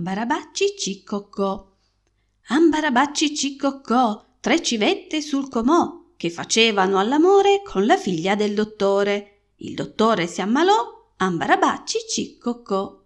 ambarabacci ciccocco ambarabacci ciccocco tre civette sul comò che facevano all'amore con la figlia del dottore il dottore si ammalò ambarabacci ciccocco